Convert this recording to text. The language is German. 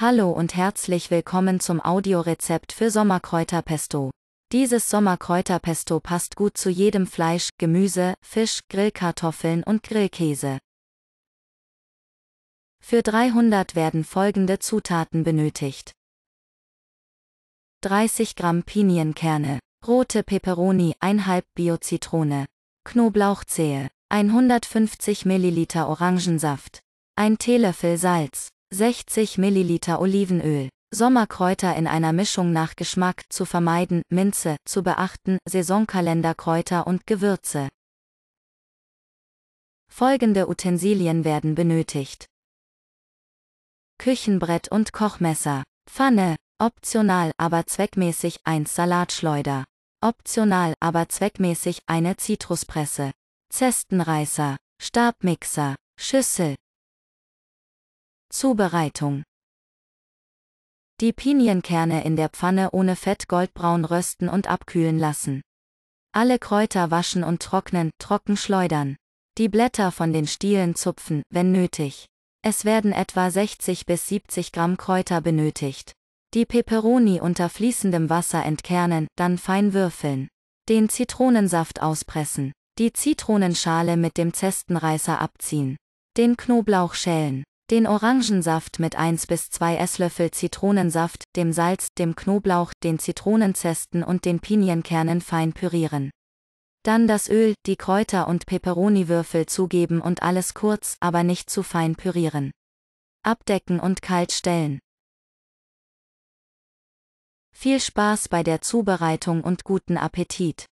Hallo und herzlich willkommen zum Audiorezept für Sommerkräuterpesto. Dieses Sommerkräuterpesto passt gut zu jedem Fleisch, Gemüse, Fisch, Grillkartoffeln und Grillkäse. Für 300 werden folgende Zutaten benötigt. 30 Gramm Pinienkerne, rote Peperoni, 1,5 bio Knoblauchzehe, 150 Milliliter Orangensaft, 1 Teelöffel Salz, 60 ml Olivenöl. Sommerkräuter in einer Mischung nach Geschmack zu vermeiden, Minze zu beachten, Saisonkalenderkräuter und Gewürze. Folgende Utensilien werden benötigt. Küchenbrett und Kochmesser. Pfanne. Optional, aber zweckmäßig 1 Salatschleuder. Optional, aber zweckmäßig eine Zitruspresse. Zestenreißer. Stabmixer. Schüssel. Zubereitung. Die Pinienkerne in der Pfanne ohne Fett goldbraun rösten und abkühlen lassen. Alle Kräuter waschen und trocknen, trocken schleudern. Die Blätter von den Stielen zupfen, wenn nötig. Es werden etwa 60 bis 70 Gramm Kräuter benötigt. Die Peperoni unter fließendem Wasser entkernen, dann fein würfeln. Den Zitronensaft auspressen. Die Zitronenschale mit dem Zestenreißer abziehen. Den Knoblauch schälen den Orangensaft mit 1 bis 2 Esslöffel Zitronensaft, dem Salz, dem Knoblauch, den Zitronenzesten und den Pinienkernen fein pürieren. Dann das Öl, die Kräuter und Peperoniwürfel zugeben und alles kurz, aber nicht zu fein pürieren. Abdecken und kalt stellen. Viel Spaß bei der Zubereitung und guten Appetit!